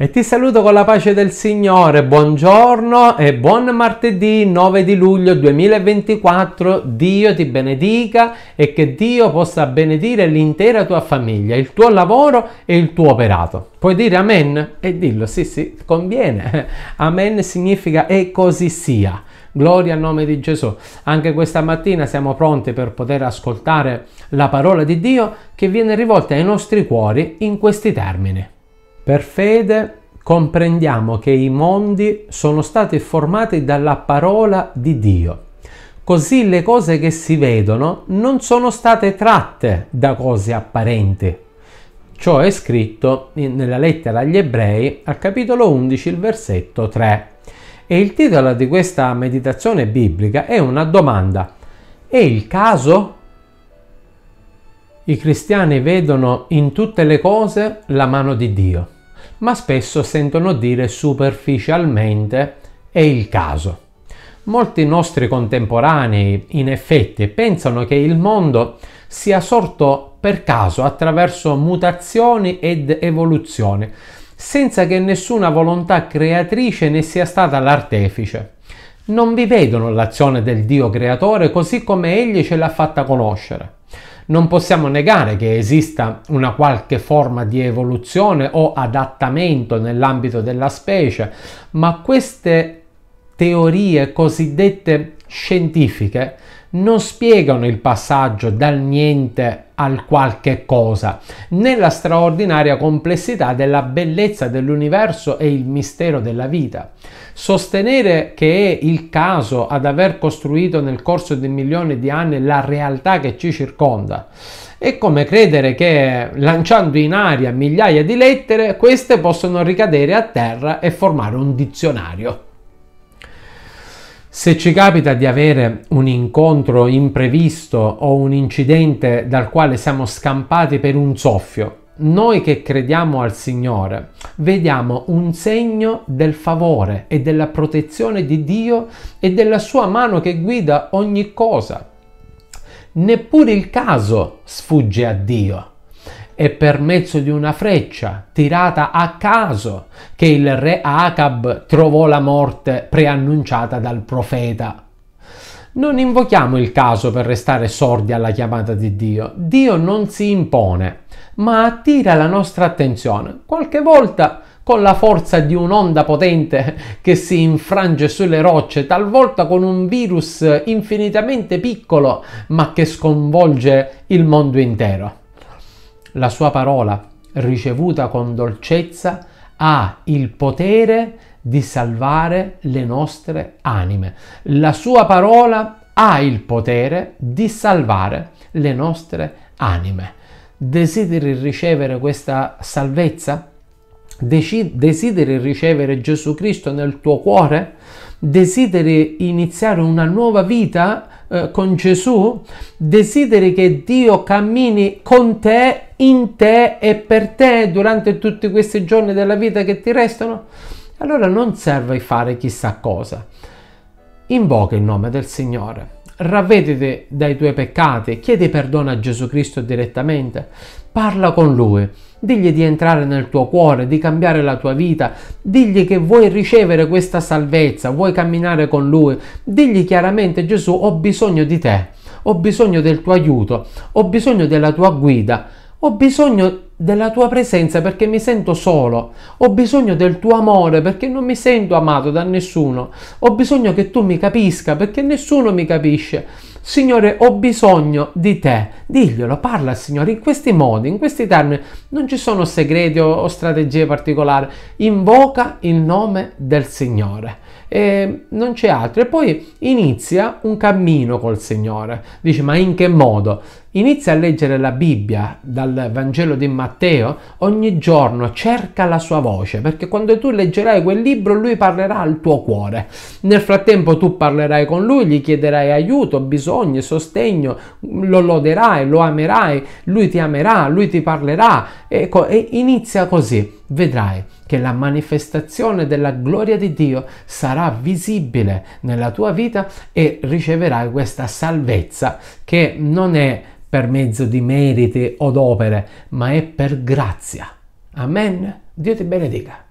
E ti saluto con la pace del Signore, buongiorno e buon martedì 9 di luglio 2024, Dio ti benedica e che Dio possa benedire l'intera tua famiglia, il tuo lavoro e il tuo operato. Puoi dire amen? E dillo, sì sì, conviene. Amen significa e così sia. Gloria al nome di Gesù. Anche questa mattina siamo pronti per poter ascoltare la parola di Dio che viene rivolta ai nostri cuori in questi termini. Per fede comprendiamo che i mondi sono stati formati dalla parola di Dio. Così le cose che si vedono non sono state tratte da cose apparenti. Ciò è scritto nella lettera agli ebrei al capitolo 11, il versetto 3. E il titolo di questa meditazione biblica è una domanda. È il caso? I cristiani vedono in tutte le cose la mano di Dio ma spesso sentono dire superficialmente è il caso. Molti nostri contemporanei, in effetti, pensano che il mondo sia sorto per caso attraverso mutazioni ed evoluzioni, senza che nessuna volontà creatrice ne sia stata l'artefice. Non vi vedono l'azione del Dio creatore così come egli ce l'ha fatta conoscere. Non possiamo negare che esista una qualche forma di evoluzione o adattamento nell'ambito della specie, ma queste teorie cosiddette scientifiche non spiegano il passaggio dal niente al qualche cosa, nella straordinaria complessità della bellezza dell'universo e il mistero della vita. Sostenere che è il caso ad aver costruito nel corso di milioni di anni la realtà che ci circonda è come credere che lanciando in aria migliaia di lettere queste possono ricadere a terra e formare un dizionario. Se ci capita di avere un incontro imprevisto o un incidente dal quale siamo scampati per un soffio, noi che crediamo al Signore vediamo un segno del favore e della protezione di Dio e della sua mano che guida ogni cosa. Neppure il caso sfugge a Dio è per mezzo di una freccia tirata a caso che il re Acab trovò la morte preannunciata dal profeta. Non invochiamo il caso per restare sordi alla chiamata di Dio. Dio non si impone, ma attira la nostra attenzione, qualche volta con la forza di un'onda potente che si infrange sulle rocce, talvolta con un virus infinitamente piccolo, ma che sconvolge il mondo intero. La sua parola, ricevuta con dolcezza, ha il potere di salvare le nostre anime. La sua parola ha il potere di salvare le nostre anime. Desideri ricevere questa salvezza? Desideri ricevere Gesù Cristo nel tuo cuore? Desideri iniziare una nuova vita eh, con Gesù? Desideri che Dio cammini con te, in te e per te durante tutti questi giorni della vita che ti restano? Allora non serve fare chissà cosa. Invoca il nome del Signore ravvedete dai tuoi peccati, chiedi perdono a Gesù Cristo direttamente, parla con Lui, digli di entrare nel tuo cuore, di cambiare la tua vita, digli che vuoi ricevere questa salvezza, vuoi camminare con Lui, digli chiaramente Gesù ho bisogno di te, ho bisogno del tuo aiuto, ho bisogno della tua guida, ho bisogno della tua presenza perché mi sento solo, ho bisogno del tuo amore perché non mi sento amato da nessuno, ho bisogno che tu mi capisca perché nessuno mi capisce. Signore, ho bisogno di te. Diglielo, parla al Signore in questi modi, in questi termini. Non ci sono segreti o, o strategie particolari. Invoca il nome del Signore e non c'è altro. E poi inizia un cammino col Signore. Dice, ma in che modo? Inizia a leggere la Bibbia dal Vangelo di Matteo, ogni giorno cerca la sua voce, perché quando tu leggerai quel libro lui parlerà al tuo cuore. Nel frattempo tu parlerai con lui, gli chiederai aiuto, bisogni, sostegno, lo loderai, lo amerai, lui ti amerà, lui ti parlerà. e, ecco, e inizia così, vedrai che la manifestazione della gloria di Dio sarà visibile nella tua vita e riceverai questa salvezza che non è per mezzo di meriti o d'opere, ma è per grazia. Amen. Dio ti benedica.